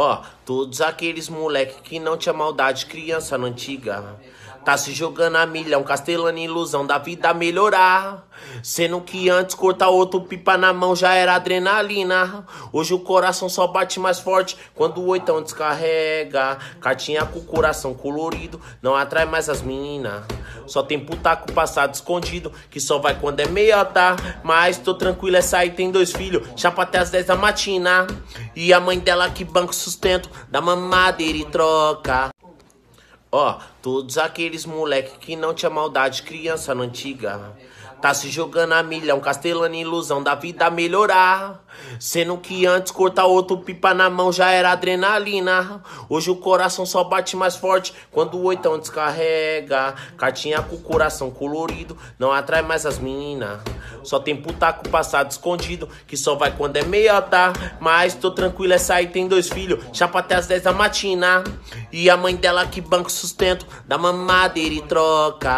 Ó, todos aqueles moleque que não tinha maldade criança na antiga. Tá se jogando a milhão, castelando ilusão da vida melhorar. Sendo que antes cortar outro pipa na mão já era adrenalina. Hoje o coração só bate mais forte quando o oitão descarrega. Cartinha com o coração colorido não atrai mais as minas. Só tem putaco passado escondido, que só vai quando é meia tá. Mas tô tranquilo, essa aí tem dois filhos, chapa até as 10 da matina. E a mãe dela que banco sustento, da mamadeira e troca. Ó, todos aqueles moleque que não tinha maldade, criança na antiga. Tá se jogando a milhão, castelando ilusão da vida melhorar. Sendo que antes cortar outro pipa na mão já era adrenalina. Hoje o coração só bate mais forte quando o oitão descarrega. Cartinha com o coração colorido não atrai mais as meninas. Só tem putaco passado escondido, que só vai quando é meia da. Mas tô tranquilo, essa aí tem dois filhos, chapa até as 10 da matina. E a mãe dela que banco sustento, da mamadeira e troca.